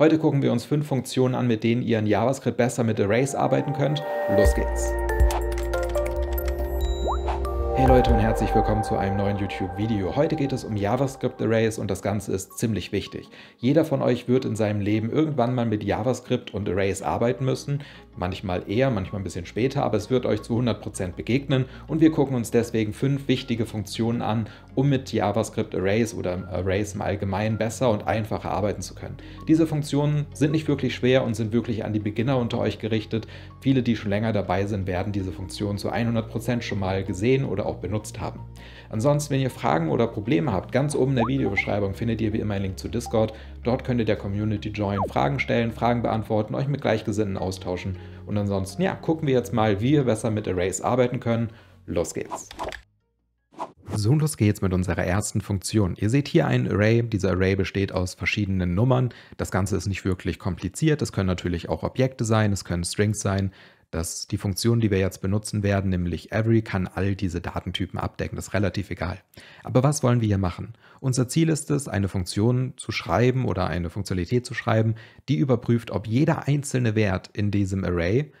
Heute gucken wir uns fünf Funktionen an, mit denen ihr in JavaScript besser mit Arrays arbeiten könnt. Los geht's! Hey Leute und herzlich willkommen zu einem neuen YouTube-Video. Heute geht es um JavaScript-Arrays und das Ganze ist ziemlich wichtig. Jeder von euch wird in seinem Leben irgendwann mal mit JavaScript und Arrays arbeiten müssen. Manchmal eher, manchmal ein bisschen später, aber es wird euch zu 100% begegnen und wir gucken uns deswegen fünf wichtige Funktionen an, um mit JavaScript-Arrays oder Arrays im Allgemeinen besser und einfacher arbeiten zu können. Diese Funktionen sind nicht wirklich schwer und sind wirklich an die Beginner unter euch gerichtet. Viele, die schon länger dabei sind, werden diese Funktionen zu 100% schon mal gesehen oder auch benutzt haben. Ansonsten, wenn ihr Fragen oder Probleme habt, ganz oben in der Videobeschreibung findet ihr wie immer einen Link zu Discord. Dort könnt ihr der Community join, Fragen stellen, Fragen beantworten, euch mit Gleichgesinnten austauschen. Und ansonsten, ja, gucken wir jetzt mal, wie wir besser mit Arrays arbeiten können. Los geht's! So, los geht's mit unserer ersten Funktion. Ihr seht hier ein Array. Dieser Array besteht aus verschiedenen Nummern. Das Ganze ist nicht wirklich kompliziert. Es können natürlich auch Objekte sein, es können Strings sein dass die Funktion, die wir jetzt benutzen werden, nämlich every, kann all diese Datentypen abdecken. Das ist relativ egal. Aber was wollen wir hier machen? Unser Ziel ist es, eine Funktion zu schreiben oder eine Funktionalität zu schreiben, die überprüft, ob jeder einzelne Wert in diesem Array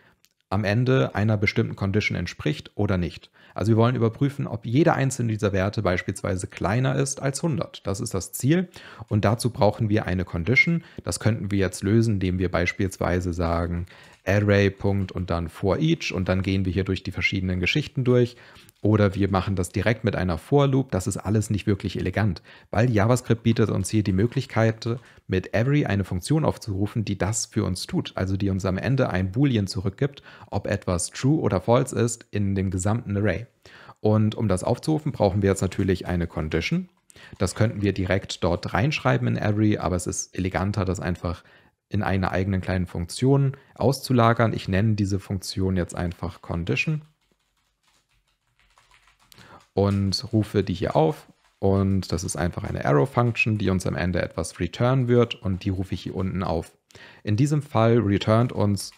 am Ende einer bestimmten Condition entspricht oder nicht. Also wir wollen überprüfen, ob jeder einzelne dieser Werte beispielsweise kleiner ist als 100. Das ist das Ziel und dazu brauchen wir eine Condition. Das könnten wir jetzt lösen, indem wir beispielsweise sagen, Array. und dann for each und dann gehen wir hier durch die verschiedenen Geschichten durch. Oder wir machen das direkt mit einer For Loop. Das ist alles nicht wirklich elegant, weil JavaScript bietet uns hier die Möglichkeit, mit every eine Funktion aufzurufen, die das für uns tut. Also die uns am Ende ein Boolean zurückgibt, ob etwas true oder false ist in dem gesamten Array. Und um das aufzurufen, brauchen wir jetzt natürlich eine Condition. Das könnten wir direkt dort reinschreiben in Every, aber es ist eleganter, das einfach in einer eigenen kleinen Funktion auszulagern. Ich nenne diese Funktion jetzt einfach Condition und rufe die hier auf. Und das ist einfach eine Arrow-Function, die uns am Ende etwas return wird und die rufe ich hier unten auf. In diesem Fall returnt uns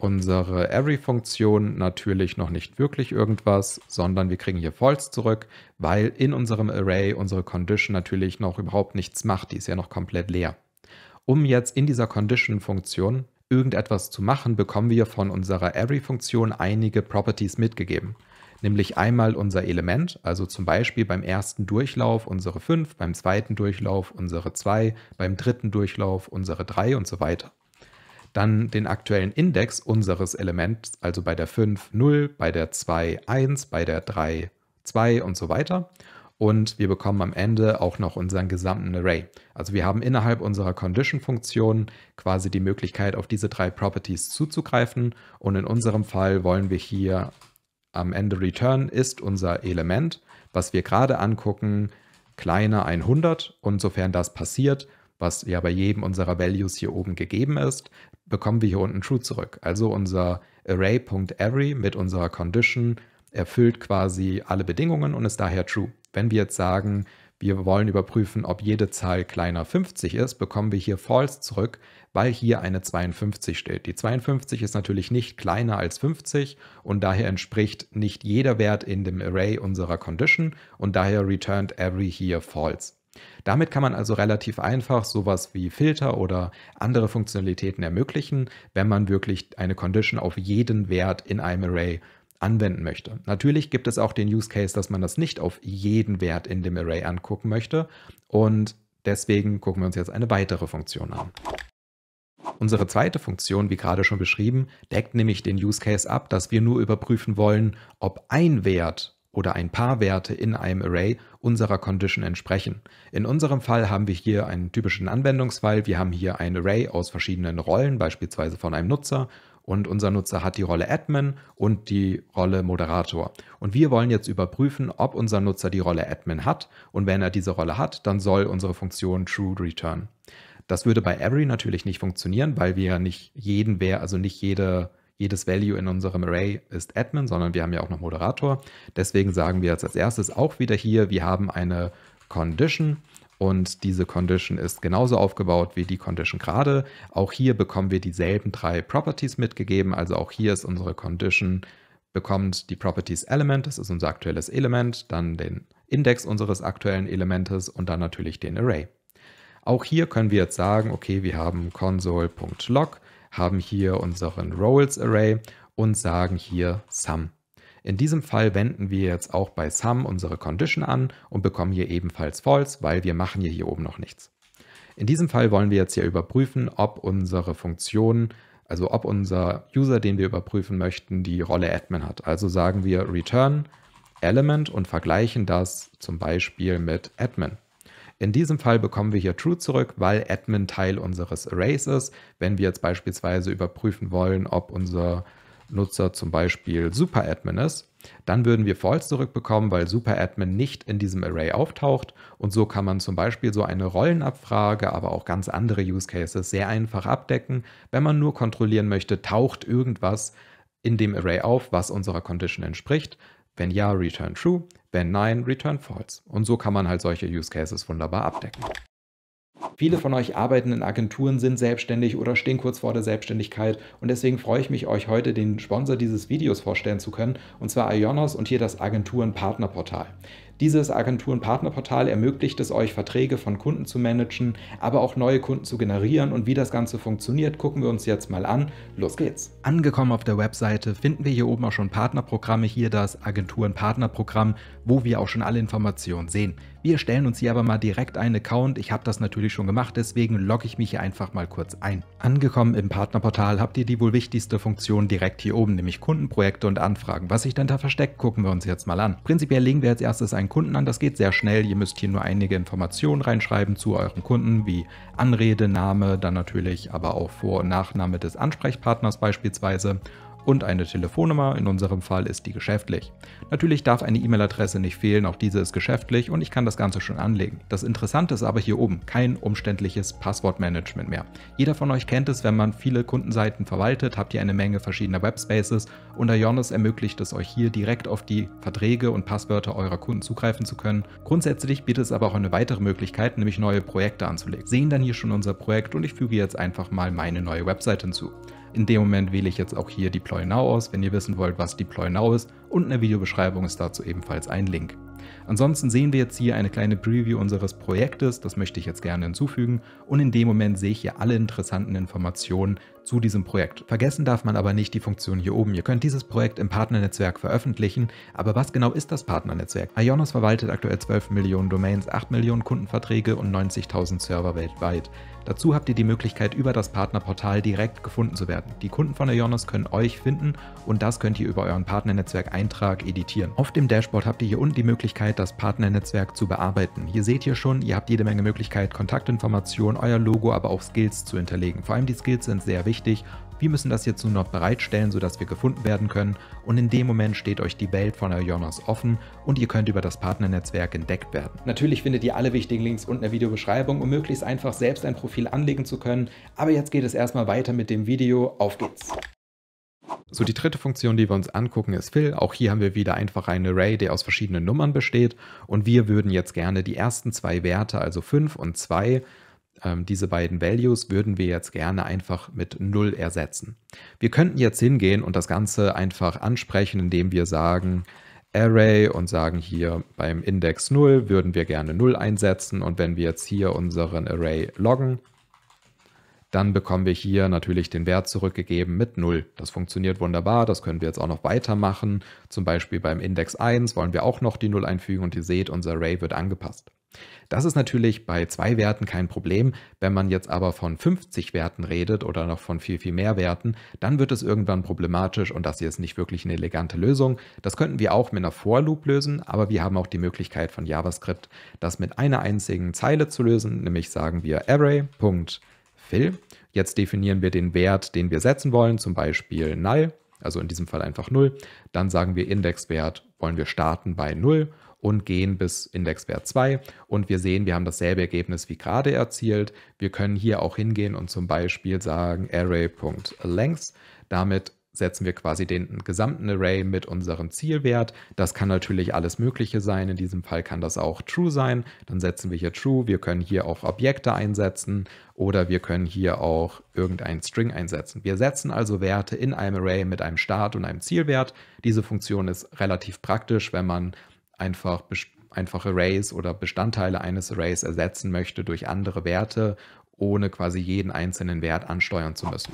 unsere every funktion natürlich noch nicht wirklich irgendwas, sondern wir kriegen hier false zurück, weil in unserem Array unsere Condition natürlich noch überhaupt nichts macht. Die ist ja noch komplett leer um jetzt in dieser Condition-Funktion irgendetwas zu machen, bekommen wir von unserer every funktion einige Properties mitgegeben. Nämlich einmal unser Element, also zum Beispiel beim ersten Durchlauf unsere 5, beim zweiten Durchlauf unsere 2, beim dritten Durchlauf unsere 3 und so weiter. Dann den aktuellen Index unseres Elements, also bei der 5 0, bei der 2 1, bei der 3 2 und so weiter und wir bekommen am Ende auch noch unseren gesamten Array. Also wir haben innerhalb unserer Condition-Funktion quasi die Möglichkeit, auf diese drei Properties zuzugreifen und in unserem Fall wollen wir hier am Ende return ist unser Element, was wir gerade angucken, kleiner 100 und sofern das passiert, was ja bei jedem unserer Values hier oben gegeben ist, bekommen wir hier unten true zurück. Also unser Array.every mit unserer Condition erfüllt quasi alle Bedingungen und ist daher true. Wenn wir jetzt sagen, wir wollen überprüfen, ob jede Zahl kleiner 50 ist, bekommen wir hier false zurück, weil hier eine 52 steht. Die 52 ist natürlich nicht kleiner als 50 und daher entspricht nicht jeder Wert in dem Array unserer Condition und daher returned every hier false. Damit kann man also relativ einfach sowas wie Filter oder andere Funktionalitäten ermöglichen, wenn man wirklich eine Condition auf jeden Wert in einem Array anwenden möchte. Natürlich gibt es auch den Use Case, dass man das nicht auf jeden Wert in dem Array angucken möchte und deswegen gucken wir uns jetzt eine weitere Funktion an. Unsere zweite Funktion, wie gerade schon beschrieben, deckt nämlich den Use Case ab, dass wir nur überprüfen wollen, ob ein Wert oder ein paar Werte in einem Array unserer Condition entsprechen. In unserem Fall haben wir hier einen typischen Anwendungsfall. Wir haben hier ein Array aus verschiedenen Rollen, beispielsweise von einem Nutzer und unser Nutzer hat die Rolle Admin und die Rolle Moderator. Und wir wollen jetzt überprüfen, ob unser Nutzer die Rolle Admin hat und wenn er diese Rolle hat, dann soll unsere Funktion True return. Das würde bei Every natürlich nicht funktionieren, weil wir nicht jeden, also nicht jede jedes Value in unserem Array ist Admin, sondern wir haben ja auch noch Moderator. Deswegen sagen wir jetzt als erstes auch wieder hier, wir haben eine Condition und diese Condition ist genauso aufgebaut wie die Condition gerade. Auch hier bekommen wir dieselben drei Properties mitgegeben. Also auch hier ist unsere Condition bekommt die Properties Element, das ist unser aktuelles Element, dann den Index unseres aktuellen Elementes und dann natürlich den Array. Auch hier können wir jetzt sagen, okay, wir haben console.log, haben hier unseren Roles Array und sagen hier Sum. In diesem Fall wenden wir jetzt auch bei Sum unsere Condition an und bekommen hier ebenfalls False, weil wir machen hier, hier oben noch nichts. In diesem Fall wollen wir jetzt hier überprüfen, ob unsere Funktion, also ob unser User, den wir überprüfen möchten, die Rolle Admin hat. Also sagen wir return element und vergleichen das zum Beispiel mit Admin. In diesem Fall bekommen wir hier True zurück, weil Admin Teil unseres Arrays ist. Wenn wir jetzt beispielsweise überprüfen wollen, ob unser Nutzer zum Beispiel SuperAdmin ist, dann würden wir False zurückbekommen, weil SuperAdmin nicht in diesem Array auftaucht. Und so kann man zum Beispiel so eine Rollenabfrage, aber auch ganz andere Use Cases sehr einfach abdecken, wenn man nur kontrollieren möchte, taucht irgendwas in dem Array auf, was unserer Condition entspricht. Wenn ja, return true, wenn nein, return false. Und so kann man halt solche Use Cases wunderbar abdecken. Viele von euch arbeiten in Agenturen, sind selbstständig oder stehen kurz vor der Selbstständigkeit und deswegen freue ich mich, euch heute den Sponsor dieses Videos vorstellen zu können, und zwar Ionos und hier das Agenturen-Partnerportal. Dieses Agenturen-Partnerportal ermöglicht es euch, Verträge von Kunden zu managen, aber auch neue Kunden zu generieren und wie das Ganze funktioniert, gucken wir uns jetzt mal an. Los geht's! Angekommen auf der Webseite finden wir hier oben auch schon Partnerprogramme, hier das Agenturen-Partnerprogramm, wo wir auch schon alle Informationen sehen. Wir stellen uns hier aber mal direkt einen Account. Ich habe das natürlich schon gemacht, deswegen logge ich mich hier einfach mal kurz ein. Angekommen im Partnerportal habt ihr die wohl wichtigste Funktion direkt hier oben, nämlich Kundenprojekte und Anfragen. Was sich denn da versteckt, gucken wir uns jetzt mal an. Prinzipiell legen wir als erstes einen Kunden an. Das geht sehr schnell. Ihr müsst hier nur einige Informationen reinschreiben zu euren Kunden, wie Anrede, Name, dann natürlich aber auch Vor- und Nachname des Ansprechpartners beispielsweise und eine Telefonnummer, in unserem Fall ist die geschäftlich. Natürlich darf eine E-Mail-Adresse nicht fehlen, auch diese ist geschäftlich und ich kann das Ganze schon anlegen. Das Interessante ist aber hier oben kein umständliches Passwortmanagement mehr. Jeder von euch kennt es, wenn man viele Kundenseiten verwaltet, habt ihr eine Menge verschiedener Webspaces. und Jonas ermöglicht es euch hier direkt auf die Verträge und Passwörter eurer Kunden zugreifen zu können. Grundsätzlich bietet es aber auch eine weitere Möglichkeit, nämlich neue Projekte anzulegen. Sehen dann hier schon unser Projekt und ich füge jetzt einfach mal meine neue Website hinzu. In dem Moment wähle ich jetzt auch hier Deploy Now aus, wenn ihr wissen wollt, was Deploy Now ist Unten in der Videobeschreibung ist dazu ebenfalls ein Link. Ansonsten sehen wir jetzt hier eine kleine Preview unseres Projektes, das möchte ich jetzt gerne hinzufügen und in dem Moment sehe ich hier alle interessanten Informationen, zu diesem Projekt. Vergessen darf man aber nicht die Funktion hier oben. Ihr könnt dieses Projekt im Partnernetzwerk veröffentlichen, aber was genau ist das Partnernetzwerk? Ionos verwaltet aktuell 12 Millionen Domains, 8 Millionen Kundenverträge und 90.000 Server weltweit. Dazu habt ihr die Möglichkeit, über das Partnerportal direkt gefunden zu werden. Die Kunden von Ionos können euch finden und das könnt ihr über euren Partnernetzwerk-Eintrag editieren. Auf dem Dashboard habt ihr hier unten die Möglichkeit, das Partnernetzwerk zu bearbeiten. Hier seht ihr schon, ihr habt jede Menge Möglichkeit, Kontaktinformationen, euer Logo, aber auch Skills zu hinterlegen. Vor allem die Skills sind sehr wichtig wichtig, wir müssen das jetzt nur noch bereitstellen, sodass wir gefunden werden können und in dem Moment steht euch die Welt von Ionos offen und ihr könnt über das Partnernetzwerk entdeckt werden. Natürlich findet ihr alle wichtigen Links unten in der Videobeschreibung, um möglichst einfach selbst ein Profil anlegen zu können, aber jetzt geht es erstmal weiter mit dem Video, auf geht's! So, die dritte Funktion, die wir uns angucken, ist Fill. Auch hier haben wir wieder einfach ein Array, der aus verschiedenen Nummern besteht. Und wir würden jetzt gerne die ersten zwei Werte, also 5 und 2, ähm, diese beiden Values würden wir jetzt gerne einfach mit 0 ersetzen. Wir könnten jetzt hingehen und das Ganze einfach ansprechen, indem wir sagen Array und sagen hier beim Index 0 würden wir gerne 0 einsetzen und wenn wir jetzt hier unseren Array loggen, dann bekommen wir hier natürlich den Wert zurückgegeben mit 0. Das funktioniert wunderbar, das können wir jetzt auch noch weitermachen. Zum Beispiel beim Index 1 wollen wir auch noch die 0 einfügen und ihr seht, unser Array wird angepasst. Das ist natürlich bei zwei Werten kein Problem. Wenn man jetzt aber von 50 Werten redet oder noch von viel, viel mehr Werten, dann wird es irgendwann problematisch und das hier ist nicht wirklich eine elegante Lösung. Das könnten wir auch mit einer For-Loop lösen, aber wir haben auch die Möglichkeit von JavaScript, das mit einer einzigen Zeile zu lösen, nämlich sagen wir array.fill. Jetzt definieren wir den Wert, den wir setzen wollen, zum Beispiel null, also in diesem Fall einfach 0. Dann sagen wir Indexwert, wollen wir starten bei 0 und gehen bis Indexwert 2 und wir sehen, wir haben dasselbe Ergebnis wie gerade erzielt. Wir können hier auch hingehen und zum Beispiel sagen array.length. Damit setzen wir quasi den gesamten Array mit unserem Zielwert. Das kann natürlich alles Mögliche sein. In diesem Fall kann das auch true sein. Dann setzen wir hier true. Wir können hier auch Objekte einsetzen oder wir können hier auch irgendein String einsetzen. Wir setzen also Werte in einem Array mit einem Start und einem Zielwert. Diese Funktion ist relativ praktisch, wenn man einfach einfach Arrays oder Bestandteile eines Arrays ersetzen möchte durch andere Werte, ohne quasi jeden einzelnen Wert ansteuern zu müssen.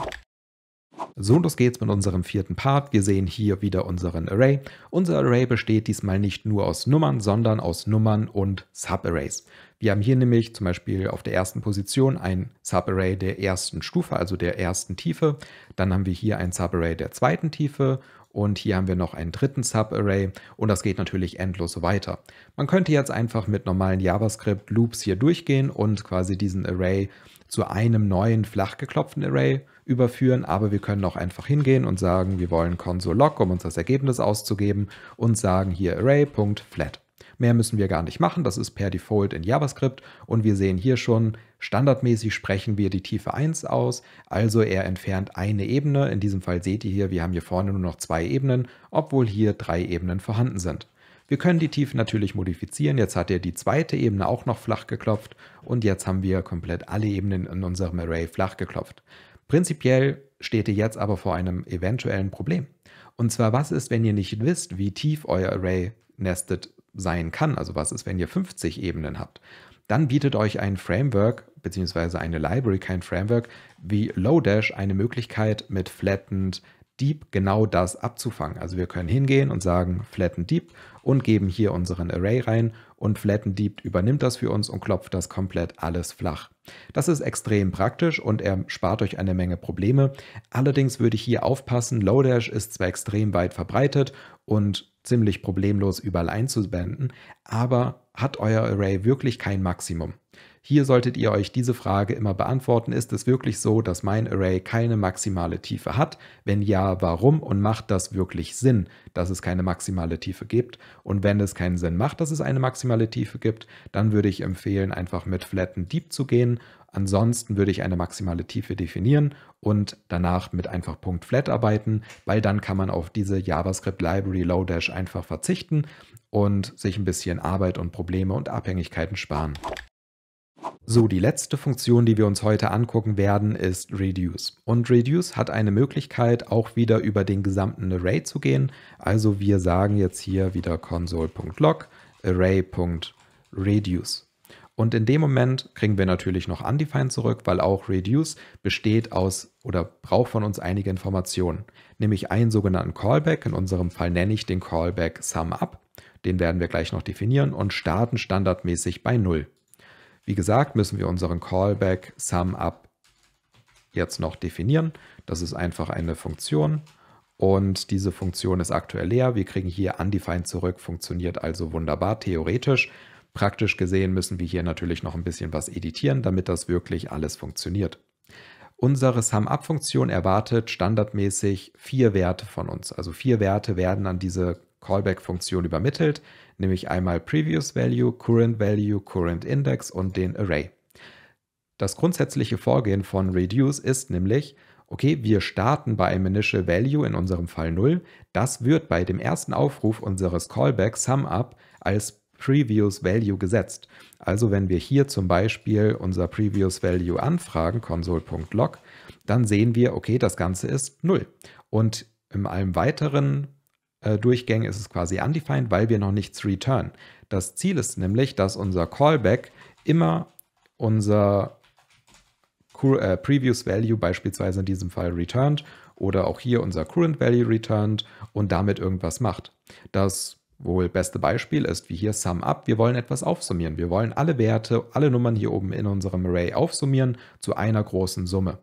So, und los geht's mit unserem vierten Part. Wir sehen hier wieder unseren Array. Unser Array besteht diesmal nicht nur aus Nummern, sondern aus Nummern und Subarrays. Wir haben hier nämlich zum Beispiel auf der ersten Position ein Subarray der ersten Stufe, also der ersten Tiefe. Dann haben wir hier ein Subarray der zweiten Tiefe und hier haben wir noch einen dritten Subarray und das geht natürlich endlos weiter. Man könnte jetzt einfach mit normalen JavaScript Loops hier durchgehen und quasi diesen Array zu einem neuen flach geklopften Array überführen, aber wir können auch einfach hingehen und sagen, wir wollen console.log, um uns das Ergebnis auszugeben und sagen hier array.flat. Mehr müssen wir gar nicht machen. Das ist per Default in JavaScript. Und wir sehen hier schon, standardmäßig sprechen wir die Tiefe 1 aus. Also er entfernt eine Ebene. In diesem Fall seht ihr hier, wir haben hier vorne nur noch zwei Ebenen, obwohl hier drei Ebenen vorhanden sind. Wir können die Tiefe natürlich modifizieren. Jetzt hat er die zweite Ebene auch noch flach geklopft und jetzt haben wir komplett alle Ebenen in unserem Array flach geklopft. Prinzipiell steht ihr jetzt aber vor einem eventuellen Problem. Und zwar, was ist, wenn ihr nicht wisst, wie tief euer Array nestet sein kann, also was ist, wenn ihr 50 Ebenen habt, dann bietet euch ein Framework bzw. eine Library, kein Framework, wie Lodash eine Möglichkeit mit Flattened Deep genau das abzufangen. Also wir können hingehen und sagen Flattened Deep und geben hier unseren Array rein und Flatten Deep übernimmt das für uns und klopft das komplett alles flach. Das ist extrem praktisch und er spart euch eine Menge Probleme. Allerdings würde ich hier aufpassen, Lodash ist zwar extrem weit verbreitet und ziemlich problemlos überall einzubinden, aber hat euer Array wirklich kein Maximum. Hier solltet ihr euch diese Frage immer beantworten. Ist es wirklich so, dass mein Array keine maximale Tiefe hat? Wenn ja, warum? Und macht das wirklich Sinn, dass es keine maximale Tiefe gibt? Und wenn es keinen Sinn macht, dass es eine maximale Tiefe gibt, dann würde ich empfehlen, einfach mit Flatten Deep zu gehen. Ansonsten würde ich eine maximale Tiefe definieren und danach mit einfach Punkt Flat arbeiten, weil dann kann man auf diese JavaScript Library Lodash einfach verzichten und sich ein bisschen Arbeit und Probleme und Abhängigkeiten sparen. So, die letzte Funktion, die wir uns heute angucken werden, ist Reduce. Und Reduce hat eine Möglichkeit, auch wieder über den gesamten Array zu gehen. Also wir sagen jetzt hier wieder console.log array.reduce. Und in dem Moment kriegen wir natürlich noch undefined zurück, weil auch reduce besteht aus oder braucht von uns einige Informationen, nämlich einen sogenannten Callback. In unserem Fall nenne ich den Callback SumUp. Den werden wir gleich noch definieren und starten standardmäßig bei 0. Wie gesagt, müssen wir unseren Callback SumUp jetzt noch definieren. Das ist einfach eine Funktion und diese Funktion ist aktuell leer. Wir kriegen hier undefined zurück, funktioniert also wunderbar theoretisch. Praktisch gesehen müssen wir hier natürlich noch ein bisschen was editieren, damit das wirklich alles funktioniert. Unsere SumUp-Funktion erwartet standardmäßig vier Werte von uns. Also vier Werte werden an diese Callback-Funktion übermittelt, nämlich einmal Previous Value, Current Value, Current Index und den Array. Das grundsätzliche Vorgehen von Reduce ist nämlich, okay, wir starten bei einem Initial Value, in unserem Fall 0. Das wird bei dem ersten Aufruf unseres Callbacks SumUp als Previous Value gesetzt. Also wenn wir hier zum Beispiel unser Previous Value anfragen, console.log, dann sehen wir, okay, das Ganze ist 0. Und in einem weiteren äh, Durchgänge ist es quasi undefined, weil wir noch nichts return. Das Ziel ist nämlich, dass unser Callback immer unser äh, Previous Value beispielsweise in diesem Fall returned oder auch hier unser Current Value returned und damit irgendwas macht. Das wohl beste Beispiel ist wie hier Sum Up. Wir wollen etwas aufsummieren. Wir wollen alle Werte, alle Nummern hier oben in unserem Array aufsummieren zu einer großen Summe.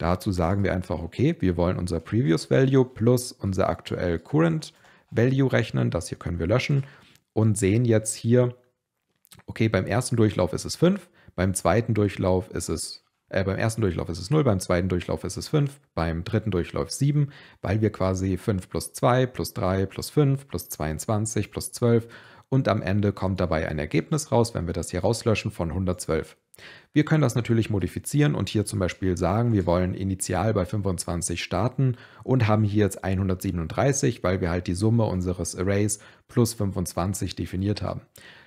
Dazu sagen wir einfach, okay, wir wollen unser Previous Value plus unser aktuell Current Value rechnen. Das hier können wir löschen und sehen jetzt hier, okay, beim ersten Durchlauf ist es 5, beim zweiten Durchlauf ist es äh, beim ersten Durchlauf ist es 0, beim zweiten Durchlauf ist es 5, beim dritten Durchlauf 7, weil wir quasi 5 plus 2 plus 3 plus 5 plus 22 plus 12 und am Ende kommt dabei ein Ergebnis raus, wenn wir das hier rauslöschen, von 112. Wir können das natürlich modifizieren und hier zum Beispiel sagen, wir wollen initial bei 25 starten und haben hier jetzt 137, weil wir halt die Summe unseres Arrays plus 25 definiert haben.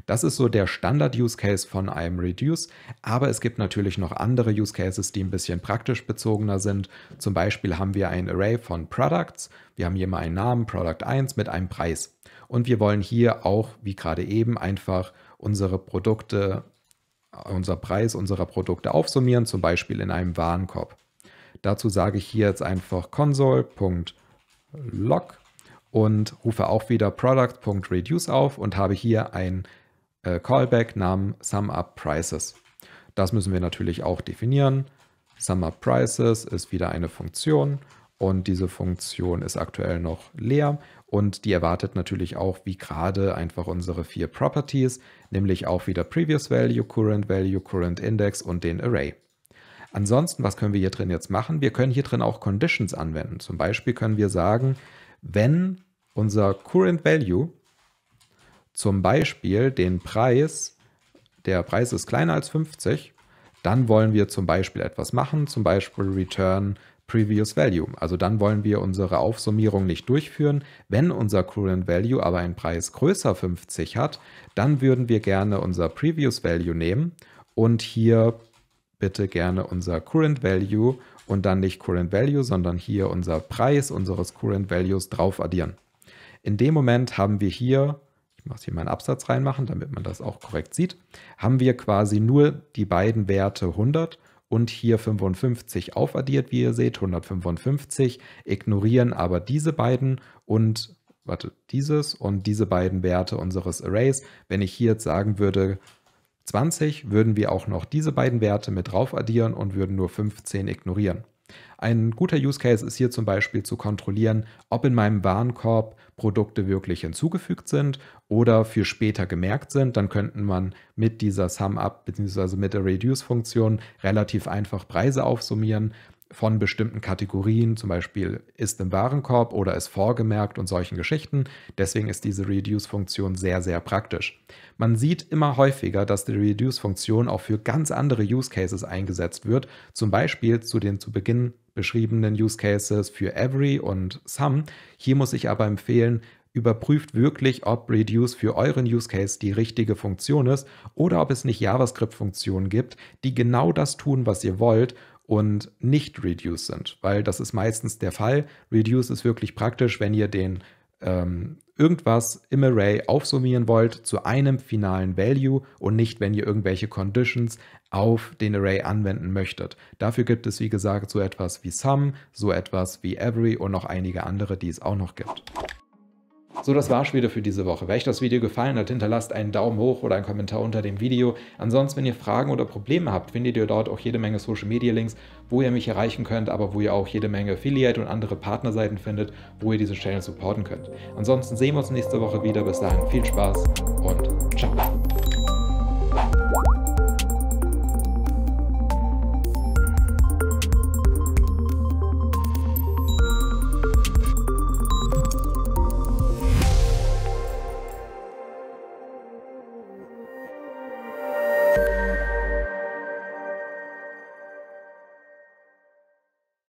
Das ist so der Standard-Use-Case von einem Reduce, aber es gibt natürlich noch andere Use-Cases, die ein bisschen praktisch bezogener sind. Zum Beispiel haben wir ein Array von Products, wir haben hier mal einen Namen, Product 1 mit einem Preis. Und wir wollen hier auch, wie gerade eben, einfach unsere Produkte unser Preis unserer Produkte aufsummieren, zum Beispiel in einem Warenkorb. Dazu sage ich hier jetzt einfach console.log und rufe auch wieder product.reduce auf und habe hier ein äh, Callback namens SumUpPrices. Das müssen wir natürlich auch definieren. SumUpPrices ist wieder eine Funktion und diese Funktion ist aktuell noch leer und die erwartet natürlich auch, wie gerade, einfach unsere vier Properties, nämlich auch wieder Previous Value, Current Value, Current Index und den Array. Ansonsten, was können wir hier drin jetzt machen? Wir können hier drin auch Conditions anwenden. Zum Beispiel können wir sagen, wenn unser Current Value zum Beispiel den Preis, der Preis ist kleiner als 50, dann wollen wir zum Beispiel etwas machen, zum Beispiel return Previous Value. Also dann wollen wir unsere Aufsummierung nicht durchführen. Wenn unser Current Value aber einen Preis größer 50 hat, dann würden wir gerne unser Previous Value nehmen und hier bitte gerne unser Current Value und dann nicht Current Value, sondern hier unser Preis unseres Current Values drauf addieren. In dem Moment haben wir hier, ich muss hier meinen Absatz reinmachen, damit man das auch korrekt sieht, haben wir quasi nur die beiden Werte 100 und und hier 55 aufaddiert, wie ihr seht, 155, ignorieren aber diese beiden und warte, dieses und diese beiden Werte unseres Arrays. Wenn ich hier jetzt sagen würde 20, würden wir auch noch diese beiden Werte mit drauf addieren und würden nur 15 ignorieren. Ein guter Use Case ist hier zum Beispiel zu kontrollieren, ob in meinem Warenkorb Produkte wirklich hinzugefügt sind oder für später gemerkt sind. Dann könnten man mit dieser Sum-Up bzw. mit der Reduce-Funktion relativ einfach Preise aufsummieren von bestimmten Kategorien, zum Beispiel ist im Warenkorb oder ist vorgemerkt und solchen Geschichten. Deswegen ist diese Reduce-Funktion sehr, sehr praktisch. Man sieht immer häufiger, dass die Reduce-Funktion auch für ganz andere Use Cases eingesetzt wird, zum Beispiel zu den zu Beginn beschriebenen Use Cases für Every und Sum. Hier muss ich aber empfehlen, überprüft wirklich, ob Reduce für euren Use Case die richtige Funktion ist oder ob es nicht JavaScript-Funktionen gibt, die genau das tun, was ihr wollt und nicht Reduce sind, weil das ist meistens der Fall. Reduce ist wirklich praktisch, wenn ihr den ähm, irgendwas im Array aufsummieren wollt zu einem finalen Value und nicht, wenn ihr irgendwelche Conditions auf den Array anwenden möchtet. Dafür gibt es, wie gesagt, so etwas wie Sum, so etwas wie Every und noch einige andere, die es auch noch gibt. So, das war's wieder für diese Woche. Wenn euch das Video gefallen hat, hinterlasst einen Daumen hoch oder einen Kommentar unter dem Video. Ansonsten, wenn ihr Fragen oder Probleme habt, findet ihr dort auch jede Menge Social Media Links, wo ihr mich erreichen könnt, aber wo ihr auch jede Menge Affiliate und andere Partnerseiten findet, wo ihr diesen Channel supporten könnt. Ansonsten sehen wir uns nächste Woche wieder. Bis dahin viel Spaß und ciao.